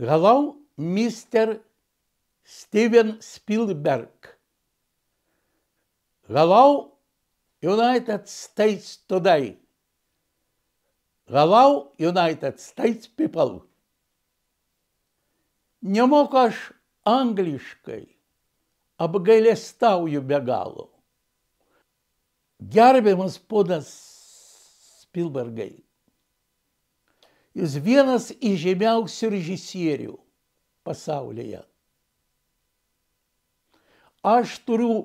Hello, Mr. Steven Spielberg. Hello, United States today. Hello, United States people. Nemoku aš angliškai, apgailestauju be galo. Gerbiamas ponas Spilbergai, Jis vienas iš žemiausių režisierių pasaulyje. Aš turiu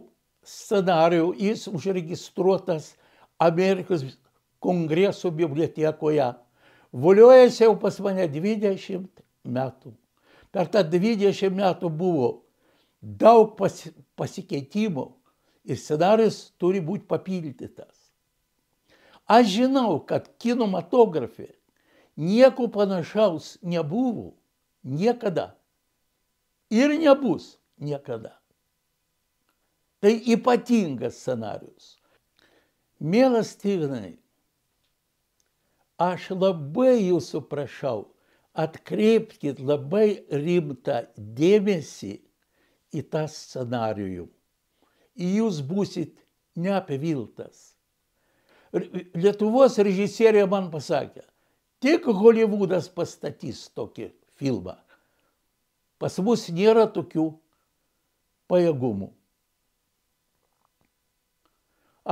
scenarių, jis užregistruotas Amerikos kongreso bibliotekoje. Voliojasi jau pas mane 20 metų. Per tą 20 metų buvo daug pas, pasikeitimų ir scenarius turi būti papildytas. Aš žinau, kad kinematografija nieko panašaus nebuvo niekada ir nebus niekada. Tai ypatingas scenarius. Mielas Stevenai, aš labai jūsų prašau, atkreipkite labai rimtą dėmesį į tą scenarijų. Jūs būsit neapiviltas. Lietuvos režisierė man pasakė, Tik Hollywoodas pastatys tokį filmą. Pas mus nėra tokių pajėgumų.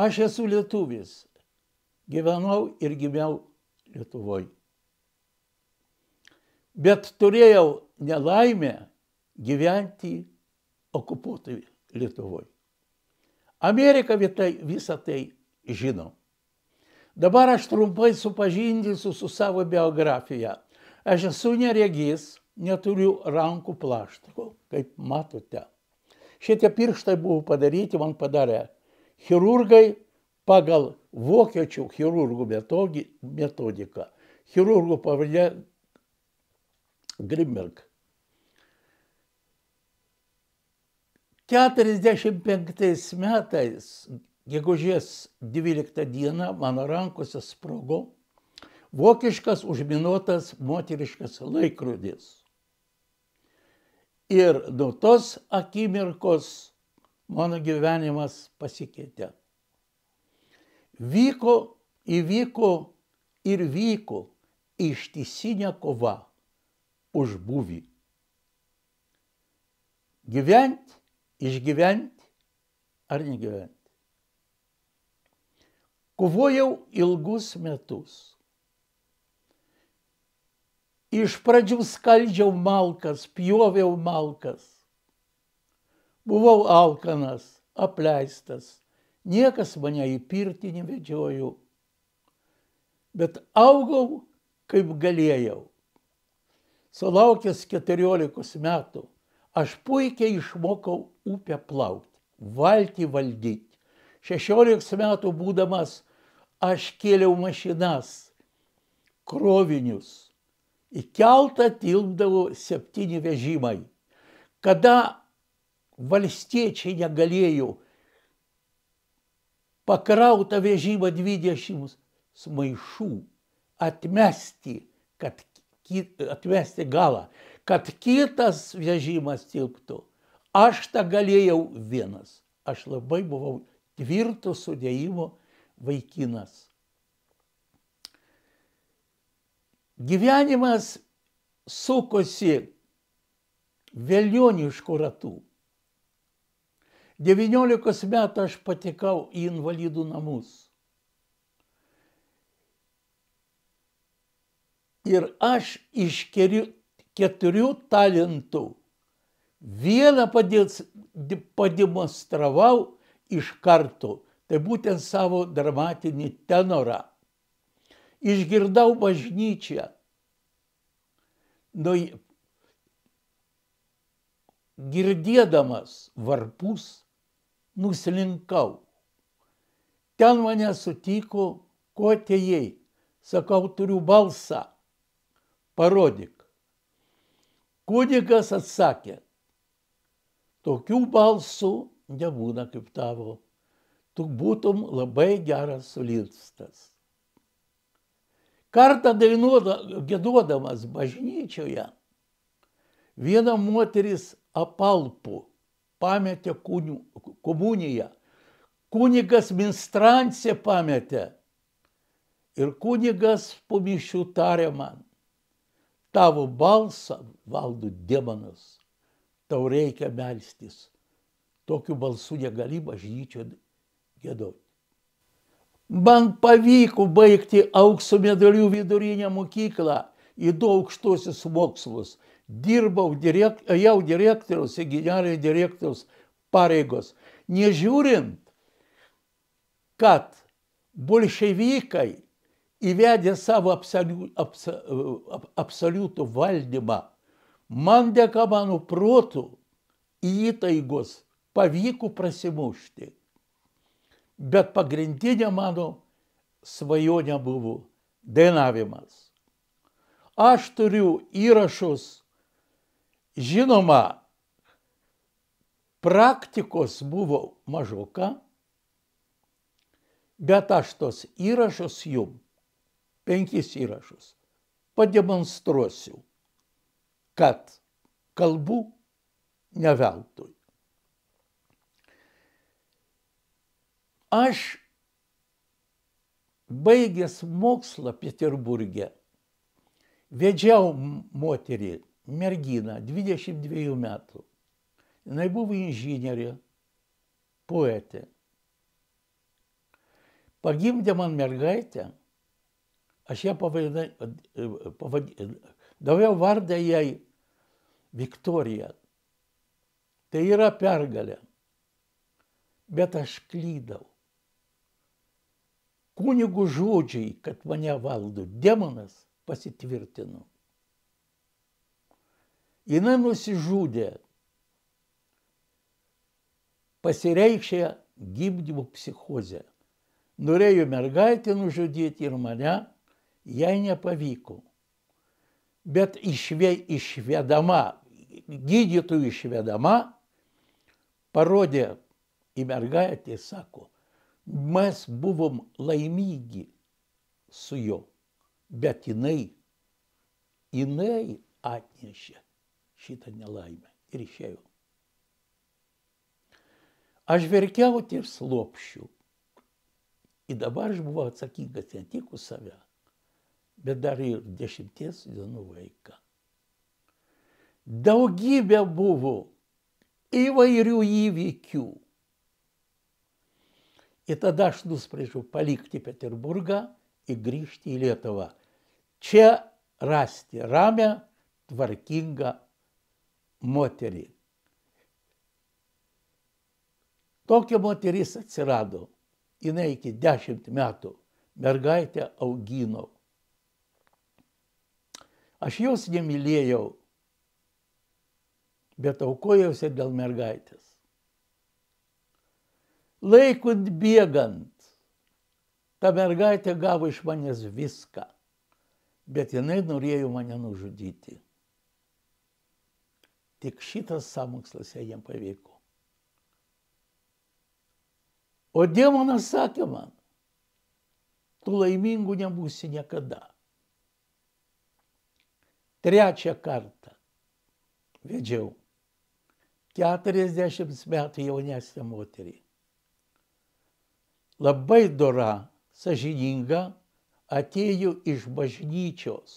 Aš esu lietuvis. Gyvenau ir gimiau Lietuvoje. Bet turėjau nelaimę gyventi okupuotoje Lietuvoje. Amerika vietai, visą tai žino. Dabar aš trumpai supažindysiu su savo biografija. Aš esu neregys, neturiu rankų plaštakų, kaip matote. Šitie pirštai buvo padaryti, man padarė chirurgai pagal vokiečių chirurgų metodiką. Chirurgų pavardė Grimberg. 45 metais Gegužės 12 dieną mano rankose sprogo vokiškas užminuotas moteriškas laikrodis. Ir nuo tos akimirkos mano gyvenimas pasikeitė. Vyko, įvyko ir vyko ištisinė kova už buvį. Gyvent, išgyvent ar negyvent. Kovojau ilgus metus. Iš pradžių skaldžiau malkas, pjoviau malkas. Buvau alkanas, apleistas, niekas mane į pirtį nevedžiojo. Bet augau, kaip galėjau. Sulaukęs 14 metų, aš puikiai išmokau upę plaukti, valtį valdyti. 16 metų būdamas aš kėliau mašinas, krovinius. Į keltą tilpdavo septyni vežimai. Kada valstiečiai negalėjo pakrautą vežimą 20 maišų atmesti, kad atvesti galą, kad kitas vežimas tilptų. Aš tą galėjau vienas. Aš labai buvau tvirto sudėjimo vaikinas. Gyvenimas sukosi vėlioniškų ratų. 19 metų aš patekau į invalidų namus. Ir aš iš kerių, keturių talentų vieną pademonstravau iš karto tai būtent savo dramatinį tenorą. Išgirdau bažnyčią. Nu, girdėdamas varpus, nuslinkau. Ten mane sutiko, ko atėjai. Sakau, turiu balsą. Parodyk. Kunigas atsakė, tokių balsų nebūna kaip tavo tu būtum labai geras solistas. Kartą gėduodamas bažnyčioje, viena moteris apalpų pametė komuniją. Kunigas minstrancė pametė. Ir kunigas po mišių tarė man, tavo balsą valdo demonas, tau reikia melstis. Tokiu balsu negali bažnyčioje giedoti. Man pavyko baigti aukso medalių vidurinę mokyklą į du aukštuosius mokslus. Dirbau, direkt, jau direktoriaus, generalinio direktoriaus pareigos. Nežiūrint, kad bolševikai įvedė savo absoliu, absa, ab, absoliutų valdymą, man dėka mano protų įtaigos pavyko prasimušti. Bet pagrindinė mano svajonė buvo dainavimas. Aš turiu įrašus, žinoma, praktikos buvo mažoka, bet aš tos įrašus jum, penkis įrašus, pademonstruosiu, kad kalbu ne veltui. Aš baigęs mokslą Petirburgė, vedžiau moterį, merginą, 22 metų. Jis buvo inžinierė, poetė. Pagimdė man mergaitę, aš ją pavadinau, daviau vardą jai Viktorija. Tai yra pergalė. Bet aš klydau kunigų žodžiai, kad mane valdo demonas, pasitvirtino. Jis nusižudė, pasireikšė gimdymo psichozę. Norėjo mergaitę nužudyti ir mane, jai nepavyko. Bet išve, išvedama, gydytojų išvedama, parodė į mergaitę, sako, mes buvom laimingi su juo, bet jinai, jinai atnešė šitą nelaimę ir išėjo. Aš verkiau ties lopšių. Ir dabar aš buvau atsakingas ne tik už save, bet dar ir dešimties dienų vaiką. Daugybė buvo įvairių įvykių ir tada aš nusprendžiau palikti Peterburgą ir grįžti į Lietuvą. Čia rasti ramę, tvarkingą moterį. Tokia moteris atsirado. Jis iki dešimt metų mergaitę auginau. Aš jos nemylėjau, bet aukojausi dėl mergaitės. Laikui bėgant, ta mergaitė gavo iš manęs viską, bet jinai norėjo mane nužudyti. Tik šitas samokslas jam pavyko. O demonas sakė man, tu laimingų nebūsi niekada. Trečią kartą vedžiau 40 metų jaunesnę moterį labai dora, sažininga, atėjo iš bažnyčios.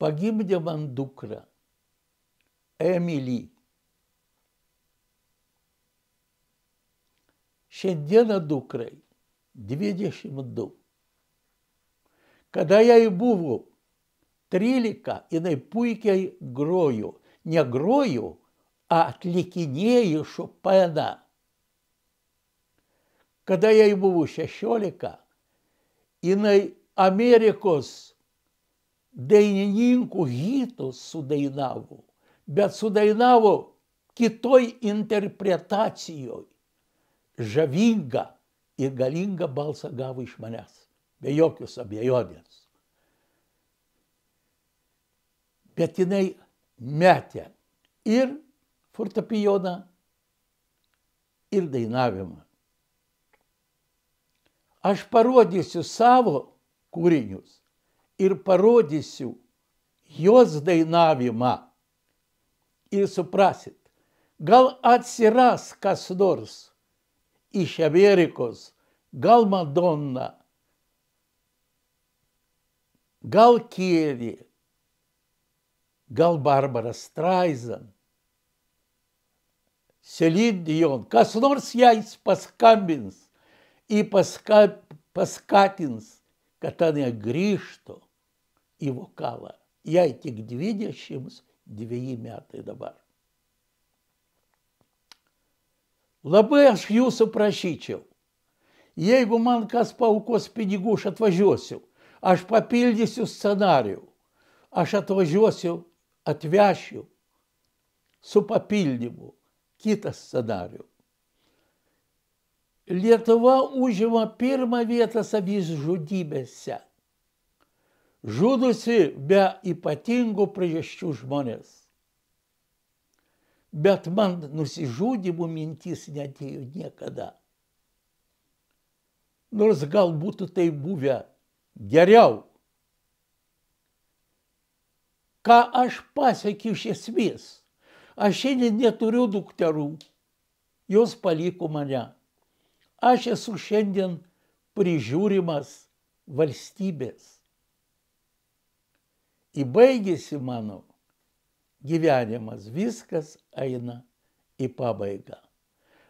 Pagimdė man dukrą, Emilį. Šiandieną dukrai 22. Kada jai buvo 13, jinai puikiai grojo. Ne grojo, a atlikinėjo šupeną kada jai buvo 16, jinai Amerikos dainininkų hitus sudainavo, bet sudainavo kitoj interpretacijoje. Žavingą ir galingą balsą gavo iš manęs, be jokios abejonės. Bet jinai metė ir fortepijoną, ir dainavimą. Aš parodysiu savo kūrinius ir parodysiu jos dainavimą. Ir suprasit, gal atsiras kas nors iš Amerikos, gal Madonna, gal Kėlė, gal Barbara Streisand, Selin Dion, kas nors jais paskambins į paska, paskatins, kad ten grįžtų į vokalą. Jai tik 22 metai dabar. Labai aš jūsų prašyčiau, jeigu man kas paukos pinigų, aš atvažiuosiu, aš papildysiu scenarių, aš atvažiuosiu, atvešiu su papildymu kitą scenarių. Lietuva užima pirmą vietą savižudybėse. Žudusi be ypatingų priežasčių žmonės. Bet man nusižudimų mintis netėjo niekada. Nors gal būtų tai buvę geriau. Ką aš pasiekiu iš esmės? Aš šiandien neturiu dukterų. Jos paliko mane aš esu šiandien prižiūrimas valstybės. Įbaigėsi mano gyvenimas, viskas eina į pabaigą.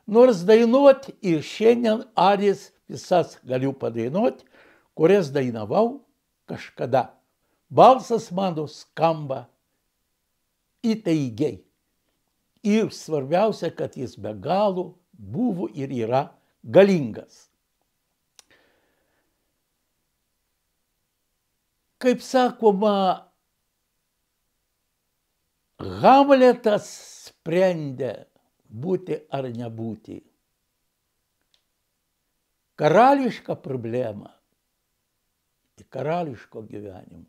Nors dainuot ir šiandien arės visas galiu padainuot, kurias dainavau kažkada. Balsas mano skamba įtaigiai. Ir svarbiausia, kad jis be galo buvo ir yra galingas. Kaip sakoma, Hamletas sprendė būti ar nebūti. Karališką problemą į karališko gyvenimo.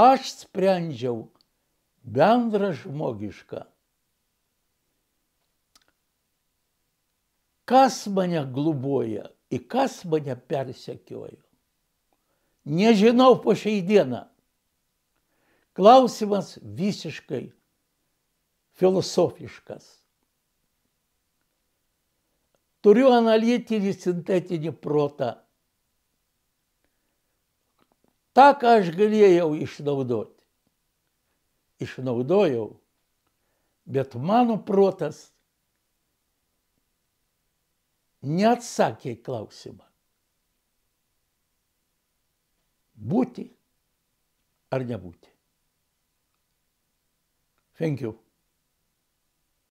Aš sprendžiau bendrą žmogišką kas mane globoja, į kas mane persekiojo. Nežinau po šiai dieną. Klausimas visiškai filosofiškas. Turiu analitinį sintetinį protą. Ta, ką aš galėjau išnaudoti, išnaudojau, bet mano protas neatsakė į klausimą. Būti ar nebūti. Thank you.